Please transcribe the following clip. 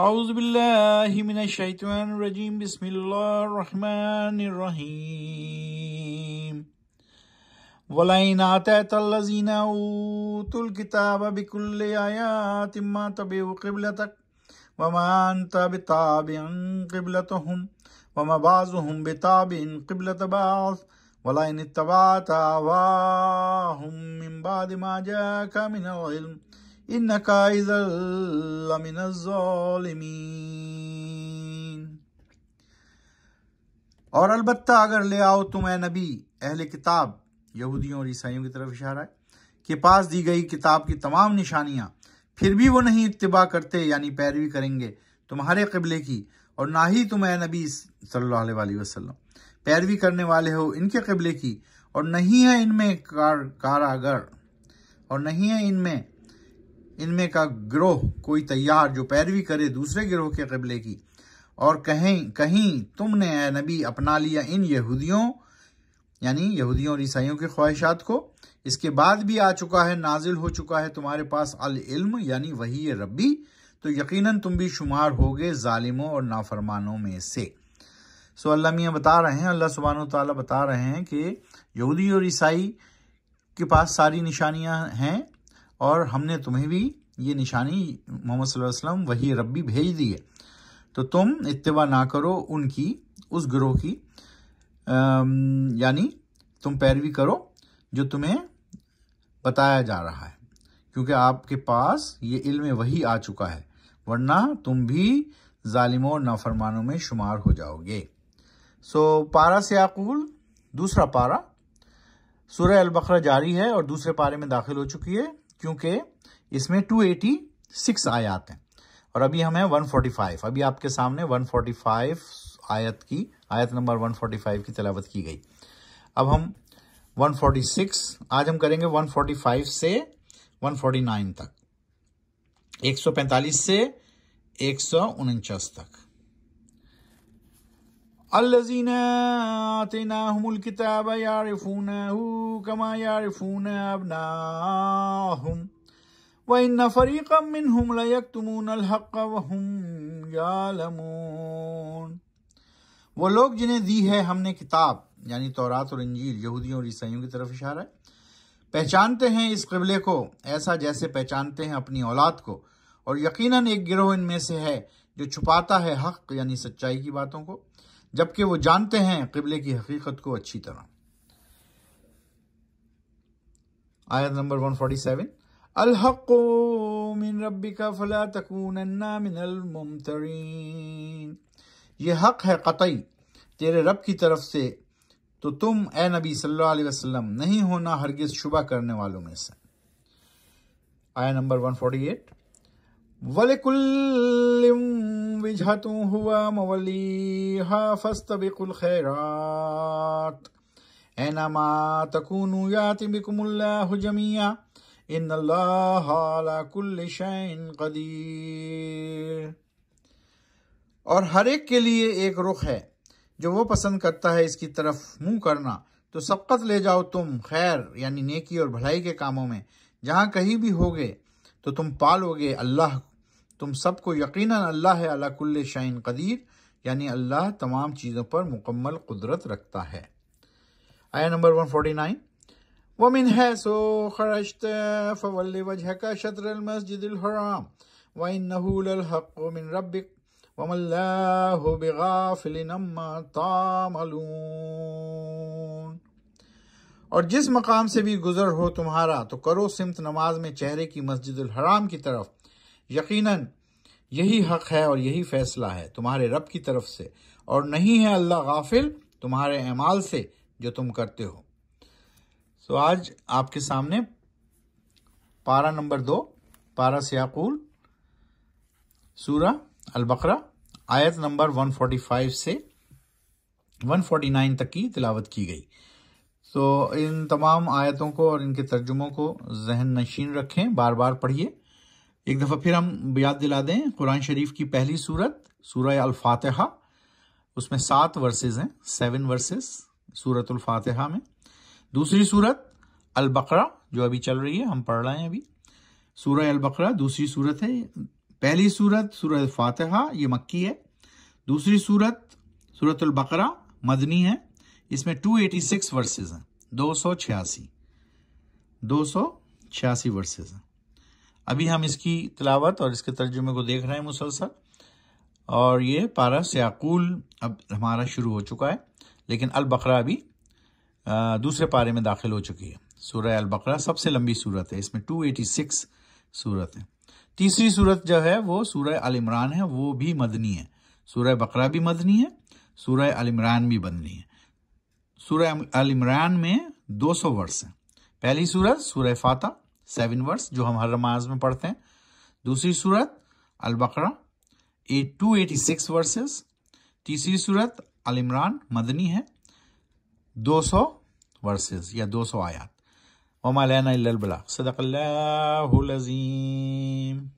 أعوذ بالله من الشيطان الرجيم بسم الله الرحمن الرحيم ولئن أتيت الذين أوتوا الكتاب بكل آيات ما تبعوا قبلتك وما أنت بتابع قبلتهم وما بعضهم بتابع قبلة بعض ولئن اتبعت أهواهم من بعد ما جاءك من العلم और अलबत्ता अगर ले आओ तुम ए नबी अहल किताब यहूदियों और ईसाइयों की तरफ इशारा है के पास दी गई किताब की तमाम निशानियां फिर भी वो नहीं इतबा करते यानी पैरवी करेंगे तुम्हारे कबले की और ना ही तुम ए नबी सल वसलम पैरवी करने वाले हो इनके कबले की और नहीं है इनमें कार कारागर और नहीं है इनमें इनमें का ग्रोह कोई तैयार जो पैरवी करे दूसरे गिरोह के कबले की और कहें कहीं तुमने ए नबी अपना लिया इन यहूदियों यानी यहूदियों और ईसाइयों की ख्वाहिशात को इसके बाद भी आ चुका है नाजिल हो चुका है तुम्हारे पास अल इल्म यानी वही रब्बी तो यकीनन तुम भी शुमार होगे ालिमों और नाफरमानों में से सो अल्लाह मियाँ बता रहे हैं अल्लाह सुबहान ताली बता रहे हैं कि यहूदी और ईसाई के पास सारी निशानियाँ हैं और हमने तुम्हें भी ये निशानी मोहम्मद वसल्लम वही रब्बी भेज दी है तो तुम इतवा ना करो उनकी उस ग्रोह की यानी तुम पैरवी करो जो तुम्हें बताया जा रहा है क्योंकि आपके पास ये इल्म वही आ चुका है वरना तुम भी ालिमों और नाफरमानों में शुमार हो जाओगे सो पारा से आकूल दूसरा पारा सुरह अलबकर जारी है और दूसरे पारे में दाखिल हो चुकी है क्योंकि इसमें 286 आयात हैं और अभी हम हैं 145 अभी आपके सामने 145 आयत की आयत नंबर 145 की तलावत की गई अब हम 146 आज हम करेंगे 145 से 149 तक 145 से एक तक الذين آتيناهم الكتاب يعرفونه كما يعرفون أبناءهم وإن فريقا منهم ليكتمون الحق وهم يعلمون वो लोग जिन्हें दी है हमने किताब यानी तौरात और इंजील यहूदियों और ईसाइयों की तरफ इशारा है पहचानते हैं इस कबले को ऐसा जैसे पहचानते हैं अपनी औलाद को और यकीनन एक गिरोह इनमें से है जो छुपाता है हक यानी सच्चाई की बातों को जबकि वो जानते हैं किबले की हकीकत को अच्छी तरह आयत नंबर 147 अलहक मिन रबी का फला तकून मिनल ये हक है कतई तेरे रब की तरफ से तो तुम ए नबी सल्लल्लाहु अलैहि वसल्लम नहीं होना हरगिज शुबा करने वालों में से आया नंबर 148 वलिकुल्लिम हुआ खैरात याति बिकुमुल्लाहु जमिया इन अल्लाह अला कदीर और हर एक के लिए एक रुख है जो वो पसंद करता है इसकी तरफ मुंह करना तो सबकत ले जाओ तुम खैर यानी नेकी और भलाई के कामों में जहाँ कहीं भी होगे तो तुम पालोगे अल्लाह तुम सबको यकीन अल्लाह है अला कुल्ल शाइन कदीर यानी अल्लाह तमाम चीज़ों पर मुकम्मल कुदरत रखता है आया नंबर वन फोर्टी नाइन वमिन है सो खरशत फवल वजह का शतर मस्जिदराम नहूल नहूलहमिन रब वमल्ला बिगाफिल तामलू और जिस मकाम से भी गुजर हो तुम्हारा तो करो सिमत नमाज में चेहरे की मस्जिद हराम की तरफ यकीनन यही हक है और यही फैसला है तुम्हारे रब की तरफ से और नहीं है अल्लाह गाफिल तुम्हारे अमाल से जो तुम करते हो सो तो आज आपके सामने पारा नंबर दो पारा सियाकूल सूरा अलबकरा आयत नंबर 145 से 149 तक की तिलावत की गई तो इन तमाम आयतों को और इनके तर्जुमों को जहन नशीन रखें बार बार पढ़िए एक दफ़ा फिर हम याद दिला दें कुरान शरीफ की पहली सूरत सूर अल्फातहा उसमें सात वर्सेज़ हैं सेवन वर्सेस सूरतुल्फातहा में दूसरी सूरत अलबकरा जो अभी चल रही है हम पढ़ रहे हैं अभी सूर अलबकरा दूसरी सूरत है पहली सूरत सूरह फातहा ये मक्की है दूसरी सूरत सूरतुल्बकरा मदनी है इसमें 286 वर्सेज़ हैं दो सौ छियासी दो सौ छियासी वर्सेज़ हैं अभी हम इसकी तलावत और इसके तर्जुमे को देख रहे हैं मुसलसल और ये पारा सयाकूल अब हमारा शुरू हो चुका है लेकिन अलबकरा भी दूसरे पारे में दाखिल हो चुकी है सूरह अलबकरा सबसे लंबी सूरत है इसमें 286 सूरत है तीसरी सूरत जो है वो सूरह अल इमरान है वो भी मदनी है सूरह बकरा भी मदनी है सूरह अल इमरान भी मदनी है सूर्य अल इमरान में 200 वर्ष हैं पहली सूरत सूर्य फातह सेवन वर्ष जो हम हर नमाज में पढ़ते हैं दूसरी सूरत अल बकरा at two eighty six versus तीसरी सूरत अल इमरान मदनी है 200 वर्सेज़ या 200 आयात वमालना बला सदकल्लाजीम